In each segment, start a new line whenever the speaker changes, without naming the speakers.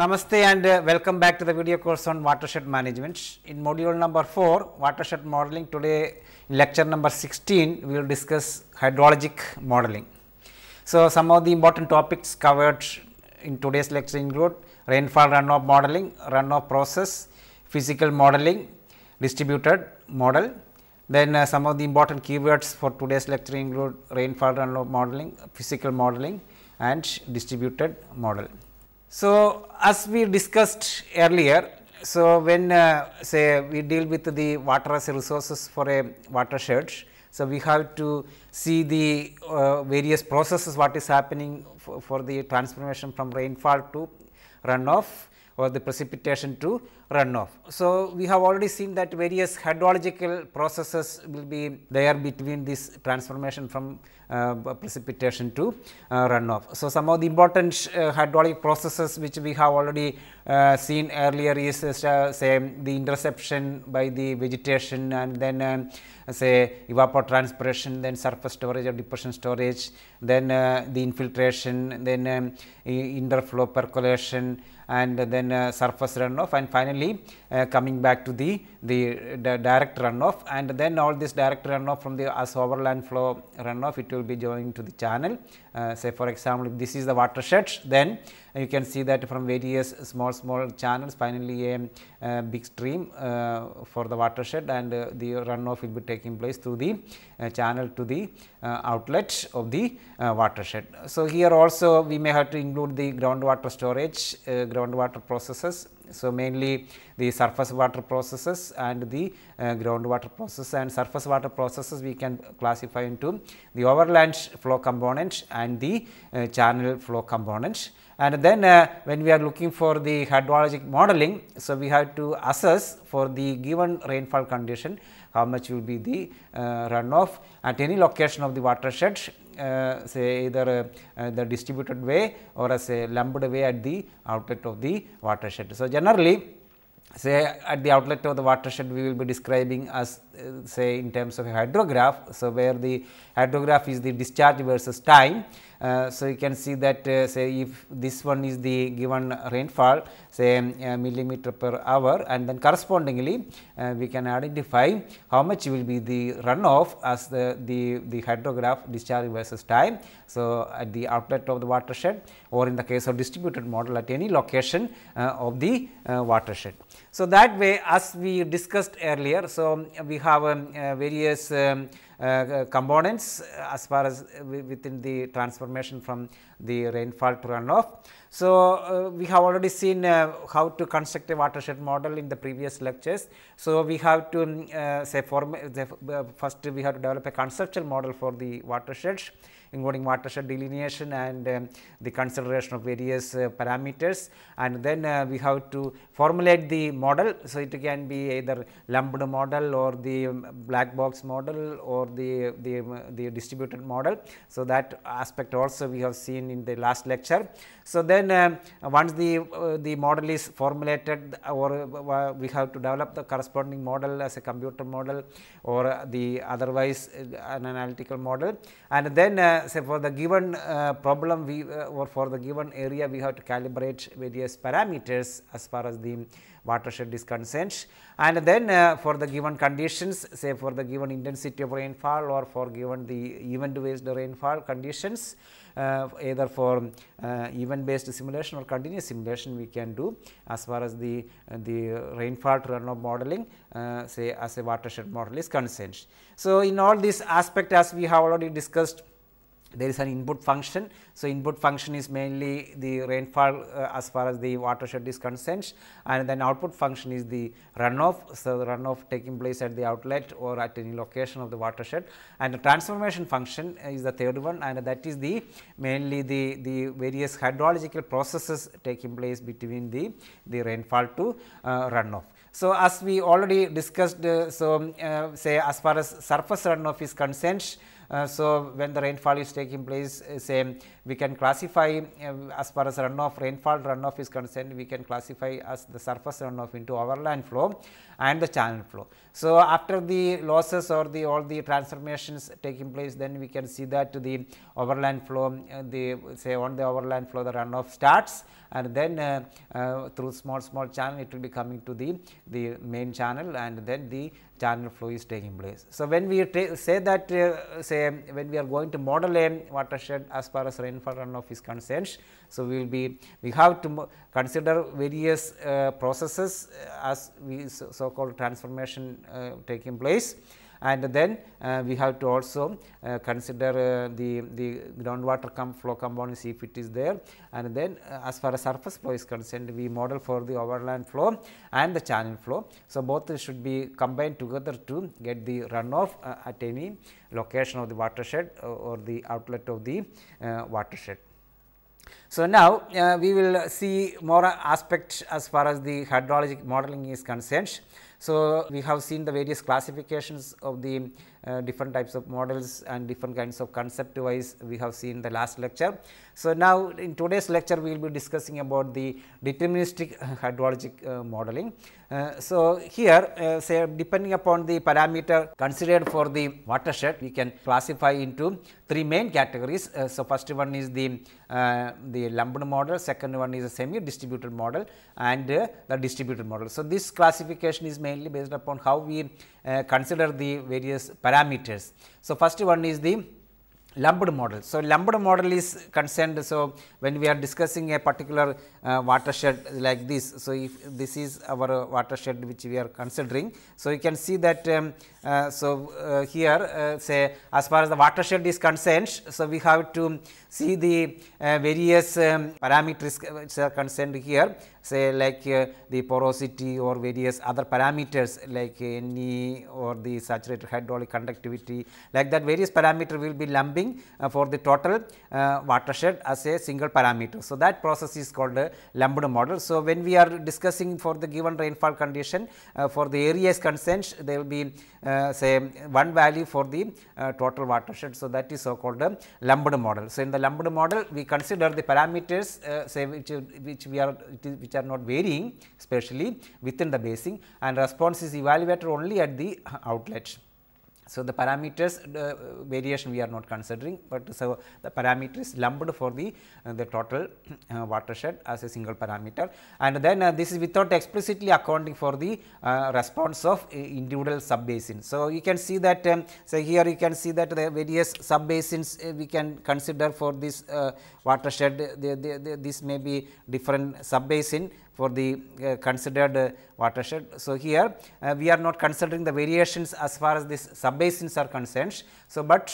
Namaste and uh, welcome back to the video course on watershed management. In module number 4 watershed modeling today lecture number 16 we will discuss hydrologic modeling. So, some of the important topics covered in today's lecture include rainfall runoff modeling, runoff process, physical modeling, distributed model. Then uh, some of the important keywords for today's lecture include rainfall runoff modeling, physical modeling and distributed model. So, as we discussed earlier, so when uh, say we deal with the water as resources for a watershed, so we have to see the uh, various processes what is happening for, the transformation from rainfall to runoff or the precipitation to runoff. So, we have already seen that various hydrological processes will be there between this transformation from uh, precipitation to uh, runoff. So, some of the important uh, hydraulic processes which we have already seen earlier is say the interception by the vegetation and then um, say evapotranspiration, then surface storage or depression storage, then uh, the infiltration, then um, interflow percolation and then uh, surface runoff and finally, uh, coming back to the, the, the direct runoff and then all this direct runoff from the as overland flow runoff it will be joining to the channel uh, say for example, if this is the watershed then you can see that from various small small channels finally a, a uh, big stream uh, for the watershed and uh, the runoff will be taking place through the uh, channel to the uh, outlet of the uh, watershed. So, here also we may have to include the groundwater storage, groundwater processes so, mainly the surface water processes and the uh, groundwater processes and surface water processes we can classify into the overland flow component and the uh, channel flow component. And then uh, when we are looking for the hydrologic modeling, so we have to assess for the given rainfall condition how much will be the uh, runoff at any location of the watershed uh, say either uh, uh, the distributed way or as a lumped way at the outlet of the watershed. So, generally say at the outlet of the watershed we will be describing as uh, say in terms of a hydrograph. So, where the hydrograph is the discharge versus time. Uh, so, you can see that uh, say if this one is the given rainfall say uh, millimeter per hour and then correspondingly uh, we can identify how much will be the runoff as the, the, the hydrograph discharge versus time. So, at the outlet of the watershed or in the case of distributed model at any location uh, of the watershed. So, that way as we discussed earlier, so we have um, various um, uh, uh, components uh, as far as within the transformation from the rainfall to runoff. So, we have already seen how to construct a watershed model in the previous lectures. So, we have to um, say form first we have to develop a conceptual model for the watersheds including watershed delineation and um, the consideration of various uh, parameters and then uh, we have to formulate the model. So, it can be either lumped model or the um, black box model or the, the, the distributed model. So, that aspect also we have seen in the last lecture so, then um, once the, uh, the model is formulated uh, or uh, we have to develop the corresponding model as a computer model or the otherwise uh, an analytical model and then uh, say for the given uh, problem we or for the given area we have to calibrate various parameters as far as the watershed is concerned. And then uh, for the given conditions, say for the given intensity of rainfall or for given the event based rainfall conditions, uh, either for uh, event based simulation or continuous simulation we can do as far as the, uh, the rainfall runoff modeling uh, say as a watershed model is concerned. So, in all this aspect as we have already discussed there is an input function. So, input function is mainly the rainfall uh, as far as the watershed is concerned and then output function is the runoff. So, the runoff taking place at the outlet or at any location of the watershed and the transformation function is the third one and that is the mainly the, the various hydrological processes taking place between the, the rainfall to uh, runoff. So, as we already discussed, uh, so um, uh, say as far as surface runoff is concerned, uh, so, when the rainfall is taking place uh, same we can classify uh, as far as runoff rainfall runoff is concerned we can classify as the surface runoff into overland flow and the channel flow. So, after the losses or the all the transformations taking place then we can see that the overland flow the say on the overland flow the runoff starts and then uh, uh, through small small channel it will be coming to the, the main channel and then the channel flow is taking place. So, when we say that uh, say when we are going to model a watershed as far as rainfall runoff is concerned. So, we will be we have to consider various uh, processes as we so, so called transformation uh, taking place and then uh, we have to also uh, consider uh, the, the groundwater flow components if it is there and then as far as surface flow is concerned we model for the overland flow and the channel flow. So, both should be combined together to get the runoff at any location of the watershed or the outlet of the watershed. So, now uh, we will see more aspects as far as the hydrologic modeling is concerned. So, we have seen the various classifications of the uh, different types of models and different kinds of concept wise we have seen the last lecture. So, now in today's lecture we will be discussing about the deterministic hydrologic uh, modeling. Uh, so, here uh, say depending upon the parameter considered for the watershed we can classify into three main categories. Uh, so, first one is the the lumped model, second one is a semi distributed model and the distributed model. So, this classification is mainly based upon how we uh, consider the various parameters. So, first one is the lumped model. So, lumped model is concerned. So, when we are discussing a particular uh, watershed like this. So, if this is our uh, watershed which we are considering. So, you can see that um, uh, so uh, here uh, say as far as the watershed is concerned. So, we have to see the various um, parameters which are concerned here say like uh, the porosity or various other parameters like NE or the saturated hydraulic conductivity like that various parameter will be lumping uh, for the total uh, watershed as a single parameter. So, that process is called a lumped model. So, when we are discussing for the given rainfall condition uh, for the areas concerned there will be say one value for the total watershed. So, that is so called a lumped model. So, in the lumped model we consider the parameters say which, which we are which which are not varying especially within the basin and response is evaluated only at the outlet. So, the parameters uh, variation we are not considering, but so the parameter is lumped for the uh, the total uh, watershed as a single parameter and then uh, this is without explicitly accounting for the uh, response of uh, individual sub So, you can see that um, so here you can see that the various sub basins we can consider for this watershed this may be different sub basin for the uh, considered uh, watershed. So, here uh, we are not considering the variations as far as these subbasins are concerned. So, but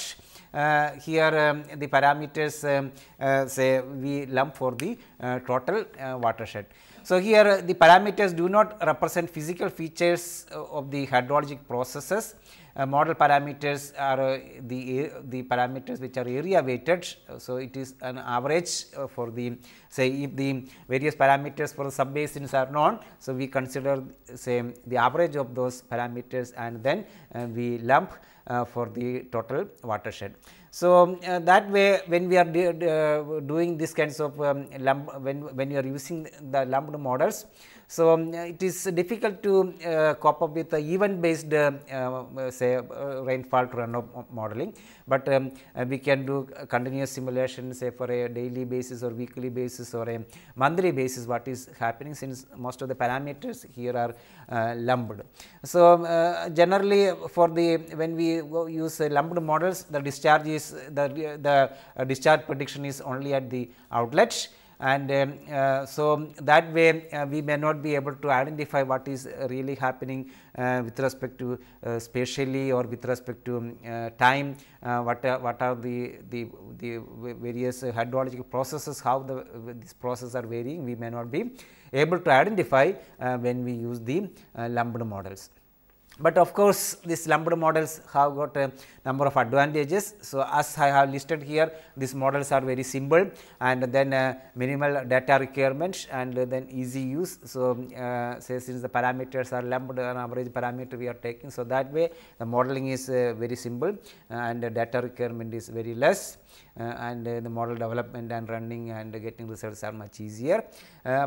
uh, here um, the parameters um, uh, say we lump for the uh, total watershed. So, here the parameters do not represent physical features of the hydrologic processes uh, model parameters are uh, the, uh, the parameters which are area weighted. So, it is an average uh, for the say if the various parameters for the subbasins are known. So, we consider say the average of those parameters and then we lump for the total watershed. So, um, uh, that way when we are uh, doing this kinds of um, lump, when, when you are using the lumped models, so, um, it is difficult to uh, cope up with the event based uh, uh, say uh, rainfall runoff modeling, but um, uh, we can do continuous simulation say for a daily basis or weekly basis or a monthly basis what is happening since most of the parameters here are lumped. So, um, generally for the when we use lumped models the discharge is the, the discharge prediction is only at the outlets and um, uh, so that way uh, we may not be able to identify what is really happening uh, with respect to spatially or with respect to time what are, what are the the, the various hydrological processes how the these processes are varying we may not be able to identify when we use the lumped models. But of course, these lumped models have got a number of advantages. So, as I have listed here, these models are very simple and then uh, minimal data requirements and then easy use. So, uh, say since the parameters are lumped an average parameter we are taking. So, that way the modeling is uh, very simple uh, and the data requirement is very less uh, and uh, the model development and running and getting results are much easier.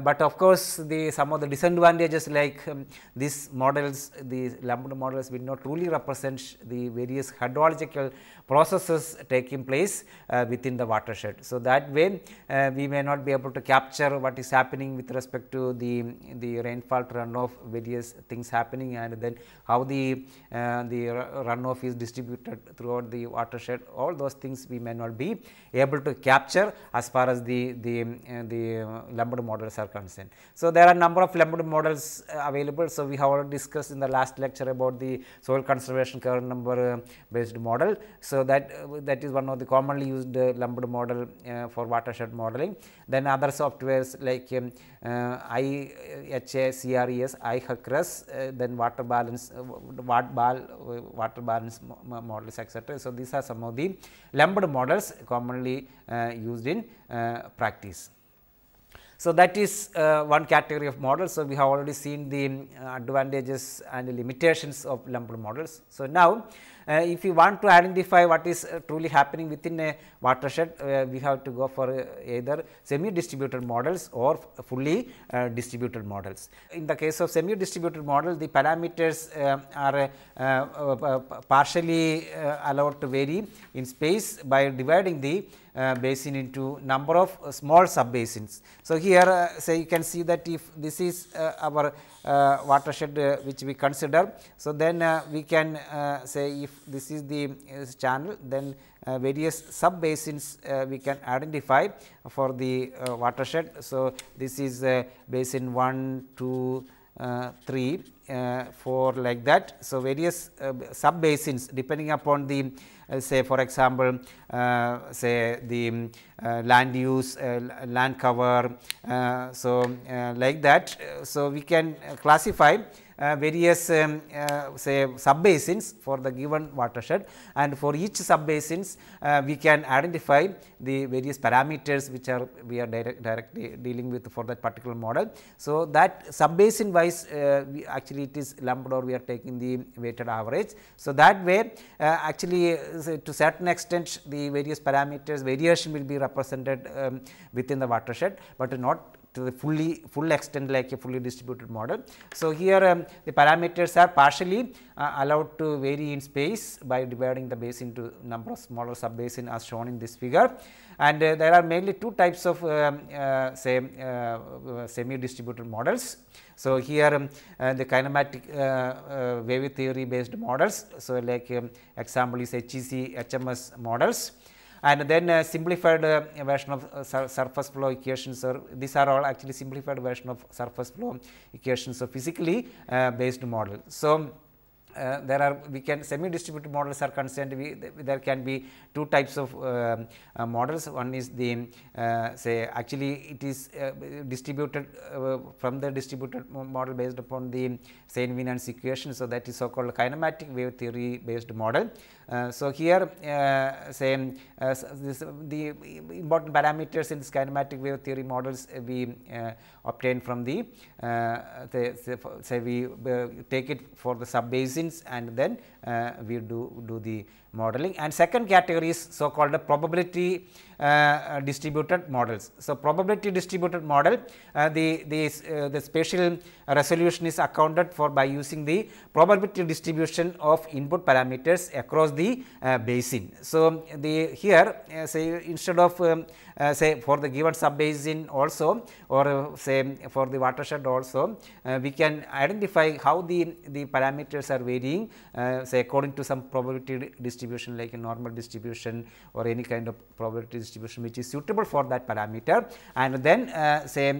but of course, the some of the disadvantages like um, these models the lumped damped models will not truly represent the various hydrological processes taking place uh, within the watershed. So, that way uh, we may not be able to capture what is happening with respect to the, the rainfall runoff various things happening and then how the, uh, the runoff is distributed throughout the watershed all those things we may not be able to capture as far as the, the, the Lambert models are concerned. So, there are number of Lambert models available. So, we have already discussed in the last lecture about the soil conservation current number based model. So, so, that uh, that is one of the commonly used uh, lumped model uh, for watershed modeling. Then other softwares like um, uh, IHACRES, IHACRES, uh, then water balance, uh, uh, water balance models etc. So, these are some of the lumped models commonly used in practice. So, that is uh, one category of models. So, we have already seen the advantages and the limitations of lumped models. So, now uh, if you want to identify what is uh, truly happening within a watershed, uh, we have to go for either semi distributed models or fully distributed models. In the case of semi distributed model, the parameters are partially allowed to vary in space by dividing the uh, basin into number of uh, small sub basins. So, here uh, say you can see that if this is our watershed which we consider. So, then we can say if this is the uh, channel then uh, various sub basins uh, we can identify for the watershed. So, this is basin 1, 2, uh, 3, uh, 4 like that. So, various uh, sub basins depending upon the say for example, say the um, land use, land cover. so, like that. so, we can classify uh, various um, uh, say sub basins for the given watershed and for each sub basins uh, we can identify the various parameters which are we are directly dealing with for that particular model. So, that sub basin wise we actually it is lumped or we are taking the weighted average. So, that way actually to certain extent the various parameters variation will be represented um, within the watershed, but not to the fully full extent like a fully distributed model. So, here um, the parameters are partially uh, allowed to vary in space by dividing the base into number of smaller sub basin as shown in this figure and uh, there are mainly two types of um, uh, say uh, uh, semi distributed models. So, here um, uh, the kinematic wave theory based models. So, like um, example is HEC HMS models and then uh, simplified uh, version of uh, sur surface flow equations or these are all actually simplified version of surface flow equations of physically uh, based model. So, uh, there are we can semi distributed models are concerned we there can be two types of uh, uh, models one is the uh, say actually it is distributed from the distributed model based upon the Sain-Winans equation. So, that is so called kinematic wave theory based model uh, so, here uh, say uh, this, the important parameters in the kinematic wave theory models we obtain from the, the say we take it for the sub basins and then we do, do the modeling and second category is so called the probability uh, distributed models. So, probability distributed model uh, the, the, uh, the spatial resolution is accounted for by using the probability distribution of input parameters across the uh, basin. So, the here uh, say instead of um, uh, say for the given sub basin also or say for the watershed also we can identify how the, the parameters are varying say according to some probability distribution like a normal distribution or any kind of probability distribution which is suitable for that parameter and then say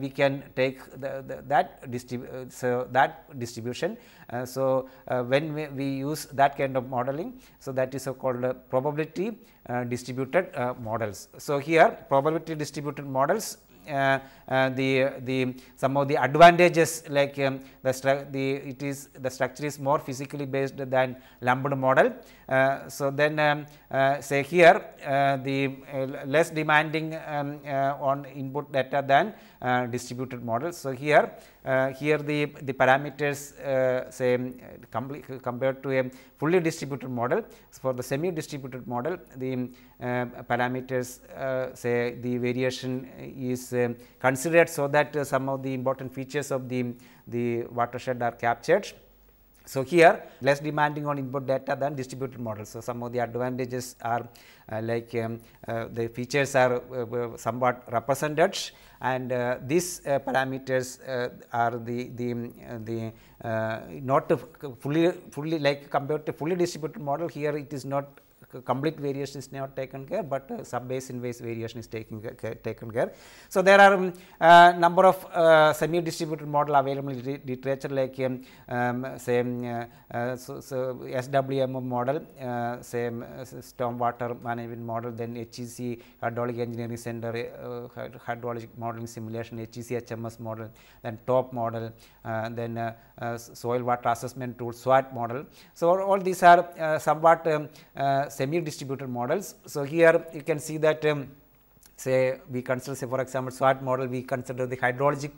we can take the, the, that, distrib so that distribution uh, so, uh, when we, we, use that kind of modeling, so that is so called uh, probability distributed models. So, here probability distributed models uh, uh, the the some of the advantages like um, the the it is the structure is more physically based than lambda model. Uh, so then um, say here the less demanding um, on input data than distributed model. So here uh, here the, the parameters uh, say um, com compared to a fully distributed model. So, for the semi distributed model the um, uh, parameters uh, say the variation is um, considered so that uh, some of the important features of the, the watershed are captured. So, here less demanding on input data than distributed models. So, some of the advantages are uh, like um, uh, the features are uh, uh somewhat represented and uh, these uh, parameters are the, the, um, the not fully, fully like compared to fully distributed model here it is not complete variation is not taken care, but uh, sub base variation is taken care, taken care. So, there are um, uh, number of uh, semi distributed model available in literature like um, um, uh, uh, so, so SWM model, uh, uh stormwater management model, then HEC hydraulic engineering center, hydraulic modeling simulation, HEC HMS model, then top model, then soil water assessment tool SWAT model. So, all these are somewhat um, semi distributed models. So, here you can see that um, say we consider say for example, SWAT model we consider the hydrologic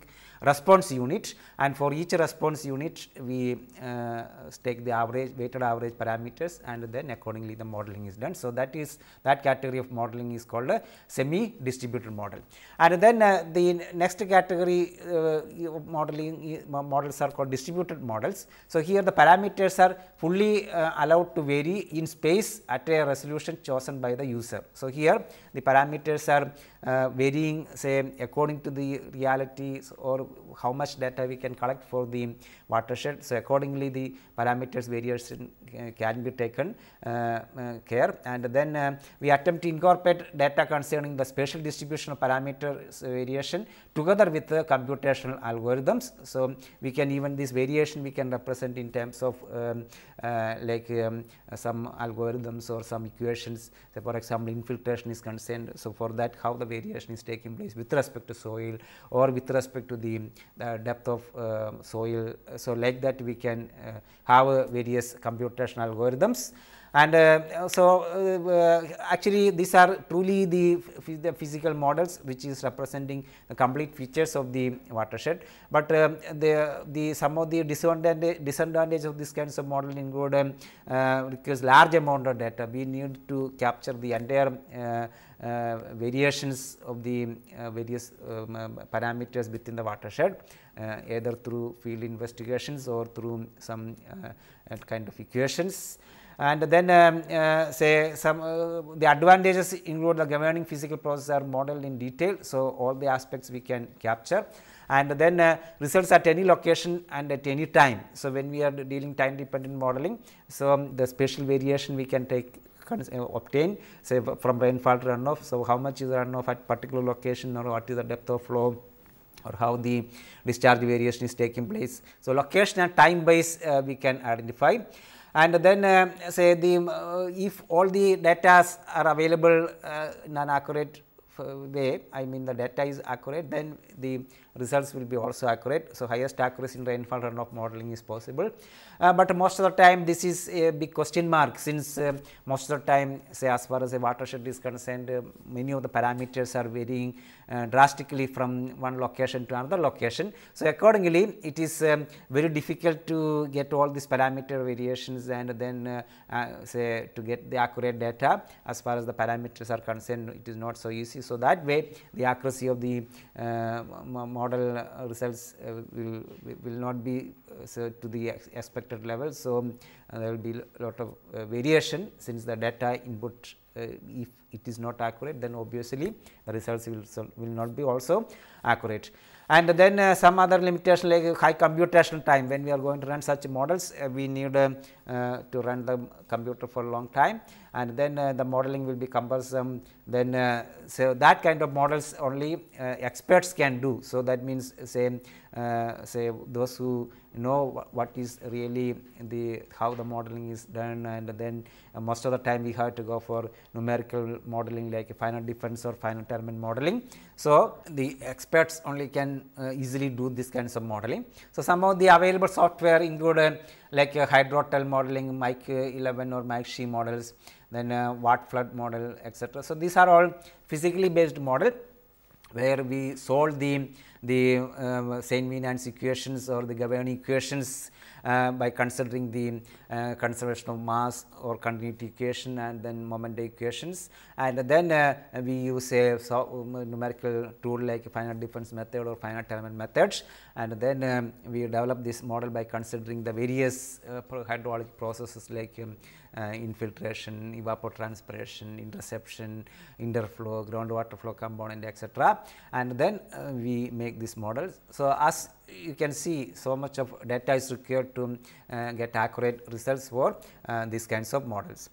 response unit and for each response unit we uh, take the average weighted average parameters and then accordingly the modeling is done. So, that is that category of modeling is called a semi distributed model and then uh, the next category uh, modeling uh, models are called distributed models. So, here the parameters are fully uh, allowed to vary in space at a resolution chosen by the user. So, here the parameters are uh, varying say according to the realities or how much data we can collect for the watershed. So, accordingly the parameters variation uh, can be taken uh, uh, care and then we attempt to incorporate data concerning the spatial distribution of parameters variation together with the computational algorithms. So, we can even this variation we can represent in terms of um, like um, some algorithms or some equations. So, for example, infiltration is concerned. So, for that how the variation is taking place with respect to soil or with respect to the the depth of uh, soil. So, like that we can uh, have uh, various computational algorithms and uh, so uh, actually these are truly the, the, physical models which is representing the complete features of the watershed. But uh, the, the some of the disadvantage, disadvantage of this kinds of model include um, requires large amount of data we need to capture the entire uh, variations of the uh, various um, uh, parameters within the watershed either through field investigations or through some kind of equations and then um, uh, say some uh, the advantages include the governing physical process are modeled in detail. So, all the aspects we can capture and then uh, results at any location and at any time. So, when we are dealing time dependent modeling, so um, the spatial variation we can take obtain say from rainfall runoff. So, how much is runoff at particular location or what is the depth of flow or how the discharge variation is taking place. So, location and time base uh, we can identify and then uh, say the uh, if all the data are available uh, in an accurate uh, way I mean the data is accurate then the results will be also accurate. So, highest accuracy in rainfall runoff modeling is possible, uh, but most of the time this is a big question mark since uh, most of the time say as far as a watershed is concerned uh, many of the parameters are varying uh, drastically from one location to another location. So, accordingly it is um, very difficult to get all these parameter variations and then uh, uh, say to get the accurate data as far as the parameters are concerned it is not so easy. So, that way the accuracy of the model model uh, results uh, will, will not be uh, to the ex expected level. So, there will be lot of variation since the data input if it is not accurate then obviously the results will, will not be also accurate. And then uh, some other limitation like high computational time when we are going to run such models, uh, we need um, uh, to run the computer for a long time and then uh, the modeling will be cumbersome. Then uh, so that kind of models only uh, experts can do. So that means say say those who know what is really the how the modeling is done and then most of the time we have to go for numerical modeling like finite difference or finite term modeling. So, the experts only can uh, easily do these kinds of modeling. So, some of the available software include like uh, hydrotel modeling, Mike uh, 11 or Mike C models, then uh, Watt flood model etc. So, these are all physically based model where we solve the, the uh, Saint-Venant's equations or the Gavin equations uh, by considering the uh, conservation of mass or continuity equation and then moment equations. And then uh, we use a so, um, numerical tool like finite difference method or finite element methods. And then um, we develop this model by considering the various hydrologic processes like um, uh, infiltration, evapotranspiration, interception, interflow, groundwater flow component etc. and then uh, we make these models. So, as you can see so much of data is required to uh, get accurate results for these kinds of models.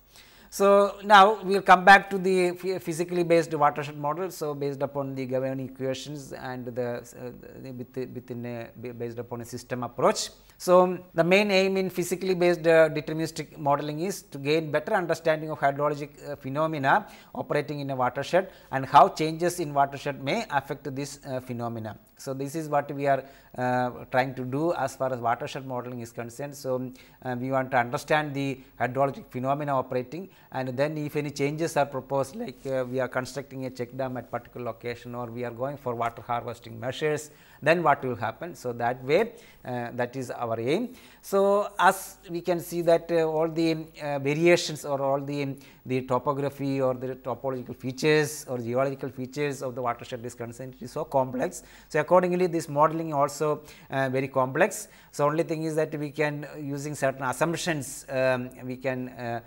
So, now we will come back to the physically based watershed model. So, based upon the Gawain equations and the, uh, the within a, based upon a system approach. So, um, the main aim in physically based uh, deterministic modeling is to gain better understanding of hydrologic uh, phenomena operating in a watershed and how changes in watershed may affect this uh, phenomena. So, this is what we are uh, trying to do as far as watershed modeling is concerned. So, um, uh, we want to understand the hydrologic phenomena operating and then if any changes are proposed like uh, we are constructing a check dam at particular location or we are going for water harvesting measures, then what will happen. So, that way that is our our aim. So, as we can see that uh, all the uh, variations or all the the topography or the topological features or geological features of the watershed is concerned, it is so complex. So, accordingly this modeling also uh, very complex. So, only thing is that we can uh, using certain assumptions um, we can uh,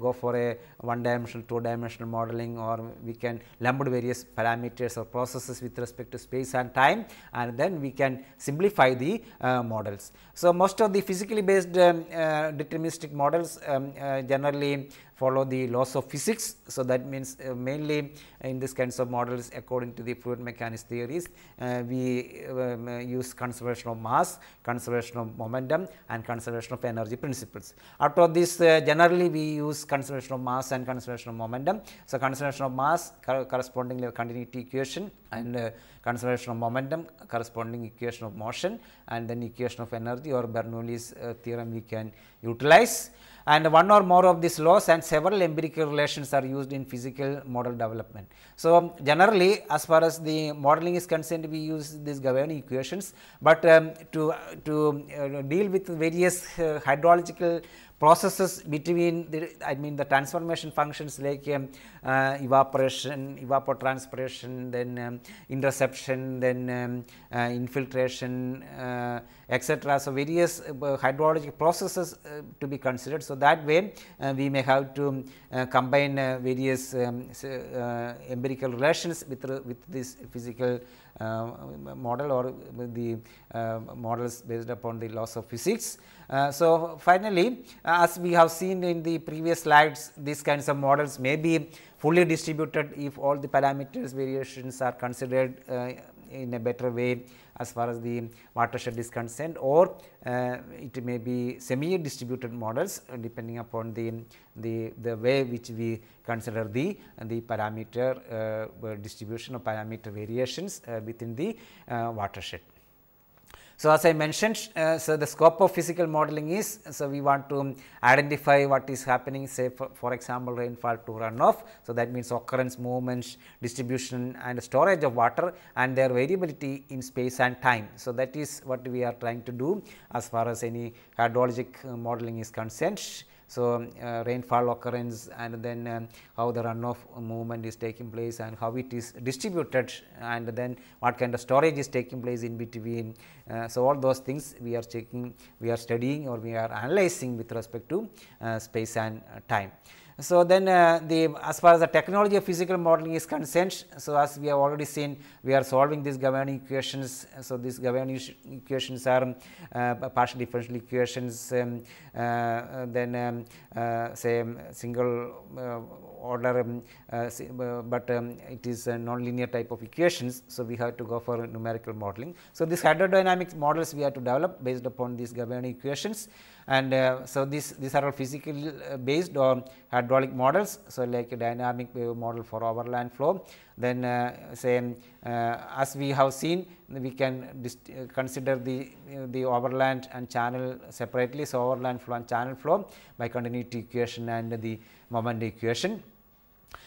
go for a one dimensional, two dimensional modeling or we can lumped various parameters or processes with respect to space and time and then we can simplify the uh, models. So, most of the physically based um, uh, deterministic models um, uh, generally follow the laws of physics. So, that means uh, mainly uh, in this kinds of models according to the fluid mechanics theories, uh, we uh, um, uh, use conservation of mass, conservation of momentum and conservation of energy principles. After this uh, generally we use conservation of mass and conservation of momentum. So, conservation of mass cor correspondingly continuity equation and conservation of momentum corresponding equation of motion and then equation of energy or Bernoulli's theorem we can utilize and one or more of these laws and several empirical relations are used in physical model development. So, generally as far as the modeling is concerned we use these governing equations, but um, to, to uh, deal with various uh, hydrological processes between the, I mean the transformation functions like um, uh, evaporation, evapotranspiration, then um, interception, then um, uh, infiltration, uh, etc. So, various uh, hydrologic processes uh, to be considered. So, that way uh, we may have to combine various um, empirical relations with, with this physical uh, model or the uh, models based upon the laws of physics. Uh, so, finally, as we have seen in the previous slides these kinds of models may be fully distributed if all the parameters variations are considered in a better way as far as the watershed is concerned or uh, it may be semi distributed models uh, depending upon the, the, the way which we consider the, the parameter uh, distribution or parameter variations uh, within the uh, watershed. So, as I mentioned, uh, so the scope of physical modeling is, so we want to identify what is happening say for, for example, rainfall to runoff. So, that means occurrence, movement, distribution and storage of water and their variability in space and time. So, that is what we are trying to do as far as any hydrologic uh, modeling is concerned. So, um, uh, rainfall occurrence and then um, how the runoff movement is taking place and how it is distributed and then what kind of storage is taking place in between. Uh, so, all those things we are checking, we are studying or we are analyzing with respect to uh, space and time. So, then uh, the as far as the technology of physical modeling is concerned, so as we have already seen, we are solving these governing equations. So, these governing equations are um, uh, partial differential equations, um, uh, then um, uh, say single uh, order um, uh, uh, but um, it is a nonlinear type of equations. So, we have to go for numerical modeling. So, these hydrodynamic models we have to develop based upon these Gabbiani equations and uh, so these these are all physical uh, based or hydraulic models. So, like a dynamic wave model for overland flow then uh, say uh, as we have seen we can consider the the overland and channel separately. So, overland flow and channel flow by continuity equation and the moment equation.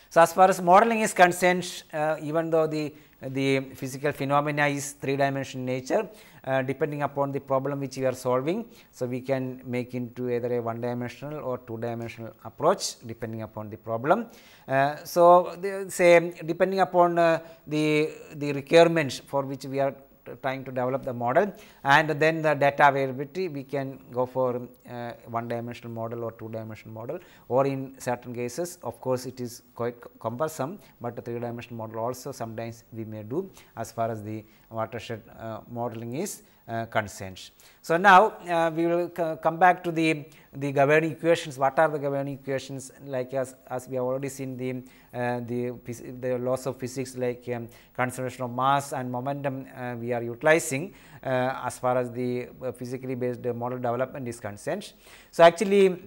So, as far as modeling is concerned, uh, even though the, the physical phenomena is three dimensional nature, uh, depending upon the problem which you are solving. So, we can make into either a one dimensional or two dimensional approach depending upon the problem. Uh, so, the, say depending upon uh, the, the requirements for which we are trying to develop the model and then the data availability we can go for uh, one dimensional model or two dimensional model or in certain cases of course it is quite cumbersome, but the three dimensional model also sometimes we may do as far as the watershed uh, modeling is uh, concerns. So, now uh, we will come back to the, the governing equations, what are the governing equations like as, as we have already seen the, uh, the, the laws of physics like um, conservation of mass and momentum we are utilizing as far as the physically based model development is concerned. So, actually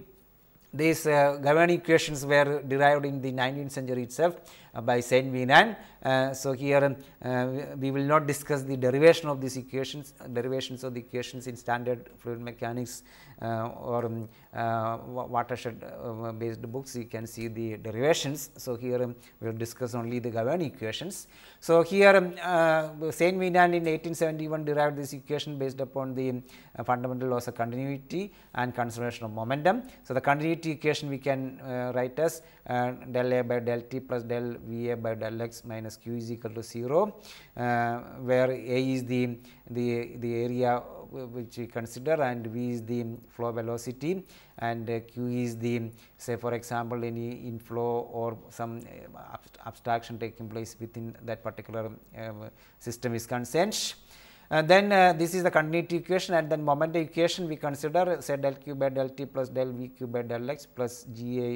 these uh, governing equations were derived in the 19th century itself uh, by Saint Wienan. Uh, so, here um, uh, we will not discuss the derivation of these equations, derivations of the equations in standard fluid mechanics or um, watershed based books, you can see the derivations. So, here um, we will discuss only the Gavin equations. So, here um, uh, Saint Wienan in 1871 derived this equation based upon the um, uh, fundamental laws of continuity and conservation of momentum. So, the continuity equation we can uh, write as del A by del T plus del V A by del x minus q is equal to 0, uh, where A is the, the, the area which we consider and V is the flow velocity and uh, Q is the say for example, any inflow or some uh, abstraction taking place within that particular system is concerned. then uh, this is the continuity equation and then momentum equation we consider say del q by del t plus del v q by del x plus g a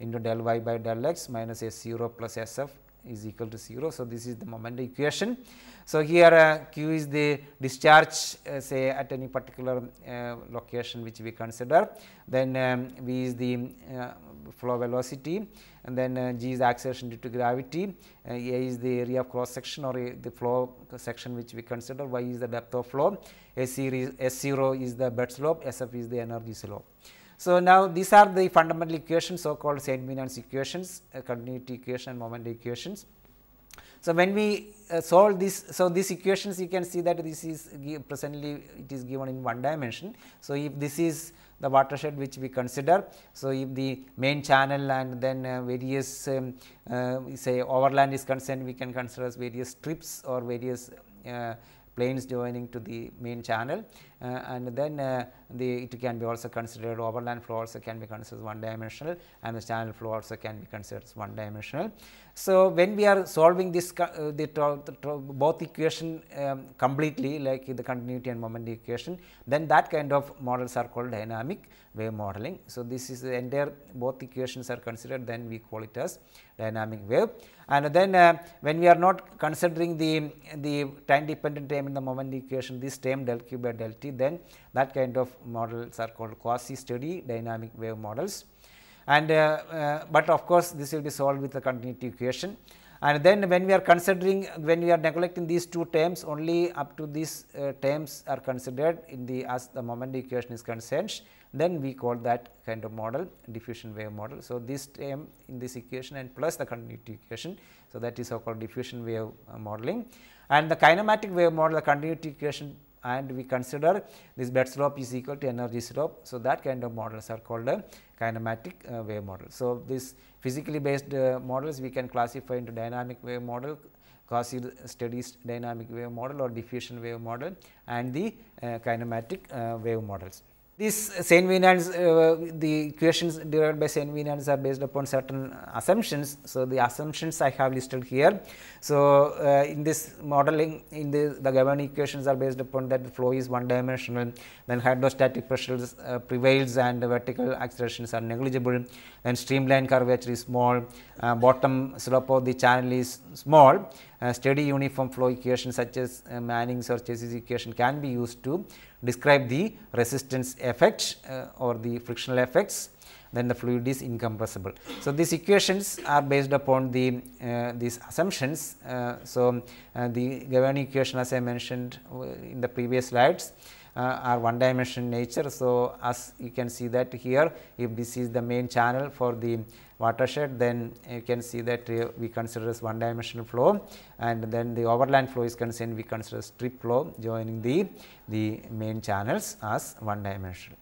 into del y by del x minus s 0 plus s f is equal to 0. So, this is the momentum equation. So, here uh, q is the discharge uh, say at any particular uh, location which we consider, then um, v is the uh, flow velocity and then uh, g is acceleration due to gravity, uh, a is the area of cross section or the flow section which we consider, y is the depth of flow, s 0 is the bed slope, s f is the energy slope. So, now these are the fundamental equations so called St. Binance equations, uh, continuity equation and moment equations. So, when we uh, solve this, so these equations you can see that this is presently it is given in one dimension. So, if this is the watershed which we consider. So, if the main channel and then uh, various um, uh, say overland is concerned, we can consider as various strips or various uh, planes joining to the main channel. Uh, and then uh, the it can be also considered overland flow also can be considered one dimensional and the channel flow also can be considered one dimensional. So, when we are solving this uh, the, both equation um, completely like the continuity and moment equation then that kind of models are called dynamic wave modeling. So, this is the entire both equations are considered then we call it as dynamic wave and then uh, when we are not considering the the time dependent time in the moment equation this time del q by del t then that kind of models are called quasi steady dynamic wave models. And uh, uh, but of course, this will be solved with the continuity equation and then when we are considering when we are neglecting these two terms only up to these uh, terms are considered in the as the moment equation is concerned then we call that kind of model diffusion wave model. So, this term in this equation and plus the continuity equation. So, that is so called diffusion wave uh, modeling and the kinematic wave model the continuity equation and we consider this bed slope is equal to energy slope. So, that kind of models are called a kinematic uh, wave model. So, this physically based uh, models we can classify into dynamic wave model, quasi steady dynamic wave model or diffusion wave model and the uh, kinematic uh, wave models. These Saint Venans, uh, the equations derived by Saint Venans are based upon certain assumptions. So, the assumptions I have listed here. So, uh, in this modeling, in the, the Gavin equations are based upon that the flow is one dimensional, then hydrostatic pressures uh, prevails and vertical accelerations are negligible, then streamline curvature is small, uh, bottom slope of the channel is small uh, steady uniform flow equation such as uh, Manning's or Chase's equation can be used to describe the resistance effect uh, or the frictional effects then the fluid is incompressible. So, these equations are based upon the uh, these assumptions. Uh, so, uh, the governing equation as I mentioned in the previous slides uh, are one dimension nature. So, as you can see that here if this is the main channel for the watershed then you can see that uh, we consider as one dimensional flow and then the overland flow is concerned we consider strip flow joining the, the main channels as one dimensional.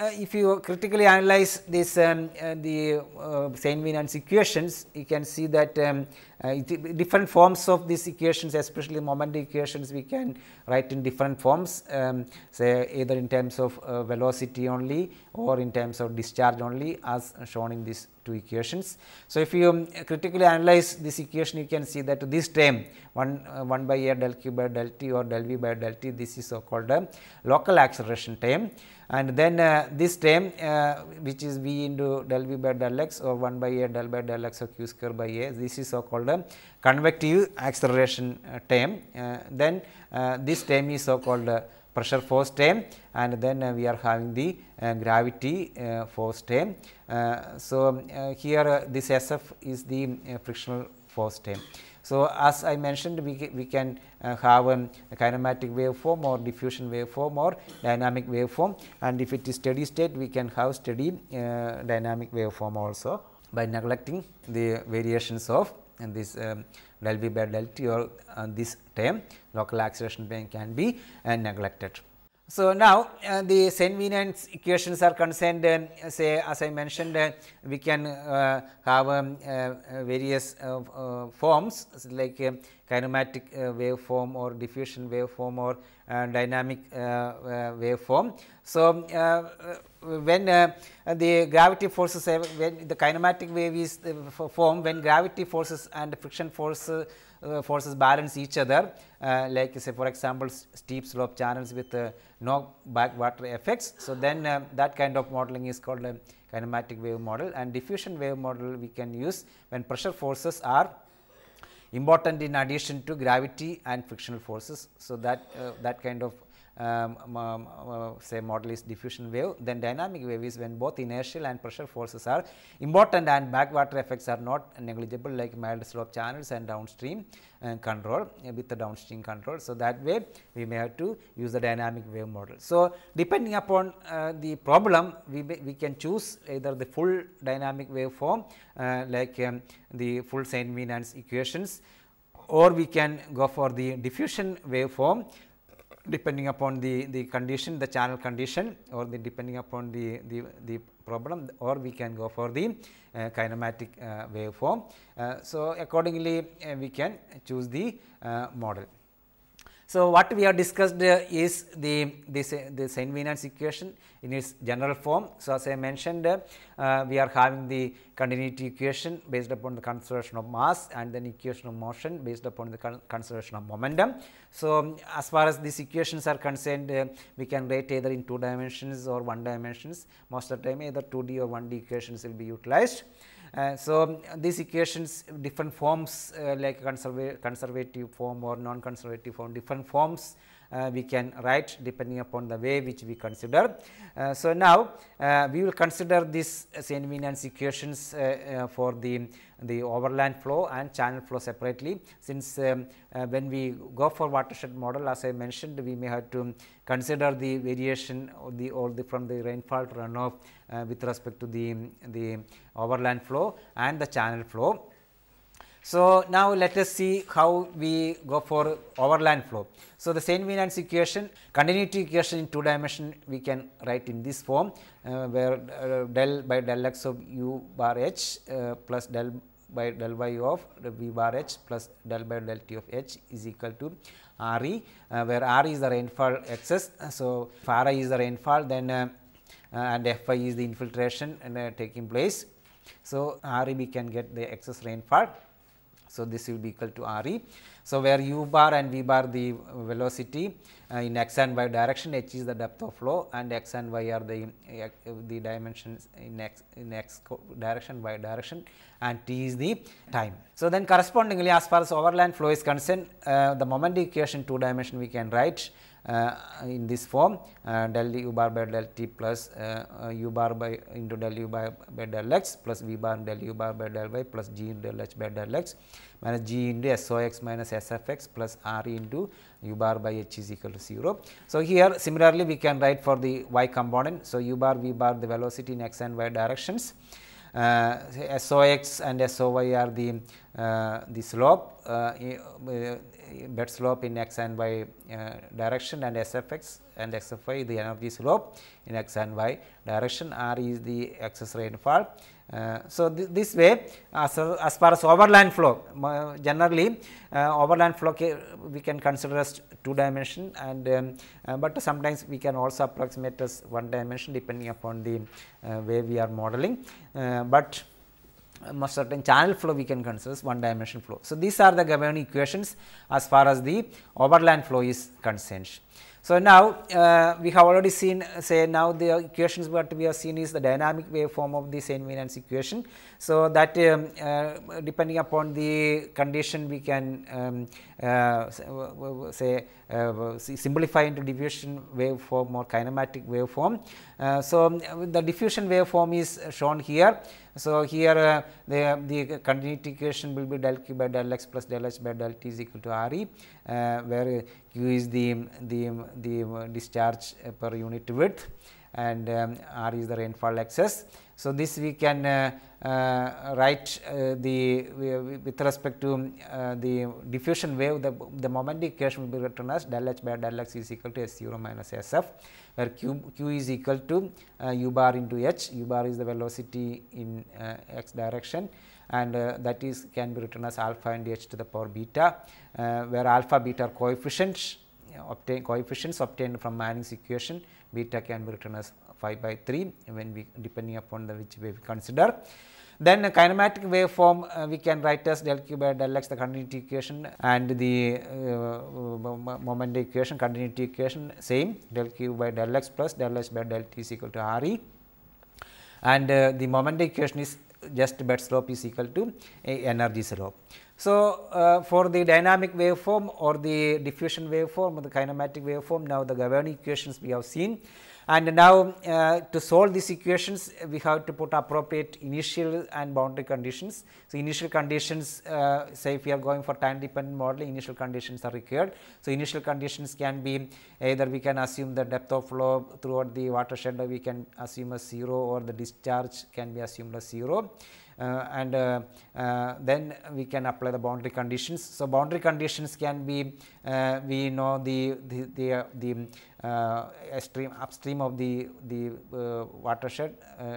Uh, if you critically analyze this um, uh, the uh, Saint Venance equations, you can see that um, uh, different forms of these equations, especially moment equations, we can write in different forms, um, say either in terms of velocity only or in terms of discharge only, as shown in these two equations. So, if you um, critically analyze this equation, you can see that this term 1, uh, 1 by a del q by del t or del v by del t, this is so called a um, local acceleration term and then uh, this term uh, which is v into del v by del x or 1 by a del by del x or q square by a this is so called a uh, convective acceleration uh, term uh, then uh, this term is so called pressure force term and then we are having the gravity force term. so, um, here this sf is the frictional force term. So, as I mentioned we, we can uh, have um, a kinematic waveform or diffusion waveform or dynamic waveform and if it is steady state we can have steady uh, dynamic waveform also by neglecting the variations of and this um, del v by del t or uh, this term local acceleration term can be uh, neglected. So, now uh, the Saint Venant equations are concerned uh, say as I mentioned uh, we can uh, have um, uh, uh, various forms like um, kinematic waveform or diffusion waveform or dynamic waveform. So, um, when the gravity forces when the kinematic wave is formed when gravity forces and friction forces uh, forces balance each other uh, like say for example, steep slope channels with uh, no backwater effects. So, then uh, that kind of modeling is called a kinematic wave model and diffusion wave model we can use when pressure forces are important in addition to gravity and frictional forces. So, that uh, that kind of um, um, um uh, say model is diffusion wave, then dynamic wave is when both inertial and pressure forces are important and backwater effects are not negligible like mild slope channels and downstream uh, control uh, with the downstream control. So, that way we may have to use the dynamic wave model. So, depending upon uh, the problem we, may, we can choose either the full dynamic wave form, uh, like um, the full Saint-Winans equations or we can go for the diffusion waveform depending upon the, the condition, the channel condition or the depending upon the, the, the problem or we can go for the uh, kinematic uh, waveform. Uh, so, accordingly uh, we can choose the uh, model. So, what we have discussed is the this, Saint invariance equation in its general form. So, as I mentioned uh, we are having the continuity equation based upon the conservation of mass and then equation of motion based upon the conservation of momentum. So, as far as these equations are concerned uh, we can write either in two dimensions or one dimensions most of the time either 2D or 1D equations will be utilized. Uh, so, um, these equations different forms uh, like conserva conservative form or non-conservative form different forms uh, we can write depending upon the way which we consider. Uh, so, now uh, we will consider these St. Venance equations for the, the overland flow and channel flow separately. Since um, when we go for watershed model as I mentioned we may have to consider the variation of the, or the from the rainfall runoff uh, with respect to the, the overland flow and the channel flow. So, now let us see how we go for overland flow. So, the St. Venance equation continuity equation in two dimension we can write in this form uh, where uh, del by del x of u bar h uh, plus del by del y of v bar h plus del by del t of h is equal to r e uh, where r is the rainfall excess. So, if r i is the rainfall then uh, uh, and F i is the infiltration and, uh, taking place. So, R e we can get the excess rainfall. So, this will be equal to R e. So, where u bar and v bar the velocity uh, in x and y direction, h is the depth of flow and x and y are the, the dimensions in x, in x direction, y direction and t is the time. So, then correspondingly as far as overland flow is concerned, uh, the moment equation two dimension we can write uh, in this form uh, del u bar by del t plus uh, u bar by into del u bar by del x plus v bar del u bar by del y plus g into del h by del x minus g into s o x minus s f x plus r into u bar by h is equal to 0. So, here similarly we can write for the y component. So, u bar v bar the velocity in x and y directions uh, SOX and SOY are the, uh, the slope, uh, bed slope in x and y direction and SFX and XFY the energy slope in x and y direction, R is the excess rainfall uh, so, th this way as, as far as overland flow uh, generally uh, overland flow we can consider as two dimension and um, uh, but sometimes we can also approximate as one dimension depending upon the uh, way we are modeling, but most certain channel flow we can consider as one dimension flow. So, these are the governing equations as far as the overland flow is concerned. So, now uh, we have already seen say now the equations what we have seen is the dynamic waveform of the St. Venance equation. So, that um, uh, depending upon the condition we can um, uh, say uh, simplify into diffusion waveform or kinematic waveform. Uh, so, the diffusion waveform is shown here. So, here uh, the, the continuity equation will be del q by del x plus del h by del t is equal to r e, uh, where q is the, the, the discharge per unit width and um, r is the rainfall excess. So, this we can uh, uh, write uh, the with respect to uh, the diffusion wave the, the moment equation will be written as del h by del x is equal to s 0 minus s f where q, q is equal to uh, u bar into h, u bar is the velocity in uh, x direction and uh, that is can be written as alpha and h to the power beta, uh, where alpha beta are coefficients uh, obtain coefficients obtained from Manning's equation, beta can be written as 5 by 3 when we depending upon the which way we consider. Then a kinematic waveform uh, we can write as del q by del x the continuity equation and the uh, uh moment equation continuity equation same del q by del x plus del x by del t is equal to r e and uh, the moment equation is just bed slope is equal to a energy slope. So, uh, for the dynamic waveform or the diffusion waveform or the kinematic waveform now the governing equations we have seen and now, uh, to solve these equations, we have to put appropriate initial and boundary conditions. So, initial conditions uh, say if we are going for time dependent modeling, initial conditions are required. So, initial conditions can be either we can assume the depth of flow throughout the watershed, we can assume as 0 or the discharge can be assumed as 0. Uh, and uh, uh, then we can apply the boundary conditions. So, boundary conditions can be we know the the the, the upstream, upstream of the the watershed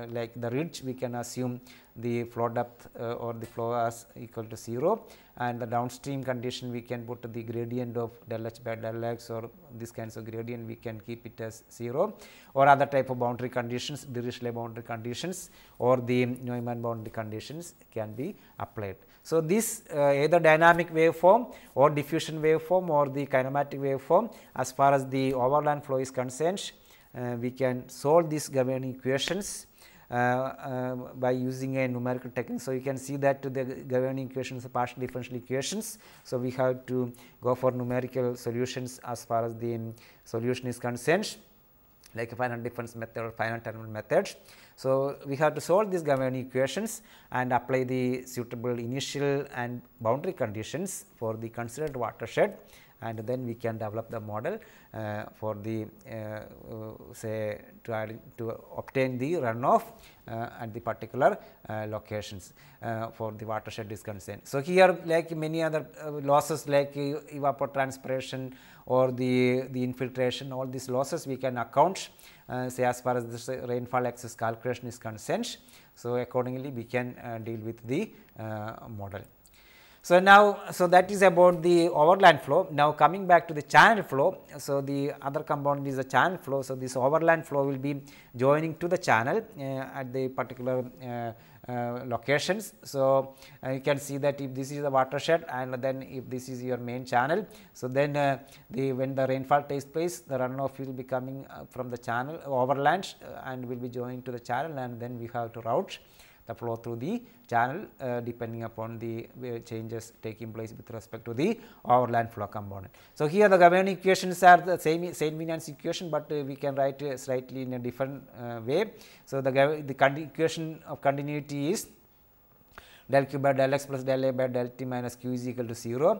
like the ridge we can assume the flow depth or the flow as equal to 0 and the downstream condition we can put the gradient of del h by del x or this kinds of gradient we can keep it as 0 or other type of boundary conditions Dirichlet boundary conditions or the Neumann boundary conditions can be applied. So, this uh, either dynamic waveform or diffusion waveform or the kinematic waveform as far as the overland flow is concerned uh, we can solve these governing equations uh, uh, by using a numerical technique. So, you can see that the governing equations are partial differential equations. So, we have to go for numerical solutions as far as the solution is concerned like a finite difference method or finite element method. So, we have to solve these governing equations and apply the suitable initial and boundary conditions for the considered watershed and then we can develop the model uh, for the uh, uh, say to, to obtain the runoff uh, at the particular locations for the watershed is concerned. So, here like many other losses like evapotranspiration or the, the infiltration all these losses we can account say as far as this rainfall excess calculation is concerned. So, accordingly we can deal with the model. So, now so that is about the overland flow. Now, coming back to the channel flow. So, the other component is the channel flow. So, this overland flow will be joining to the channel uh, at the particular uh, uh, locations. So, uh, you can see that if this is the watershed and then if this is your main channel. So, then uh, the when the rainfall takes place the runoff will be coming uh, from the channel overland and will be joining to the channel and then we have to route the flow through the channel uh, depending upon the uh, changes taking place with respect to the overland flow component. So, here the governing equations are the same St. Minans equation, but uh, we can write slightly in a different way. So, the, the equation of continuity is del q by del x plus del a by del t minus q is equal to 0.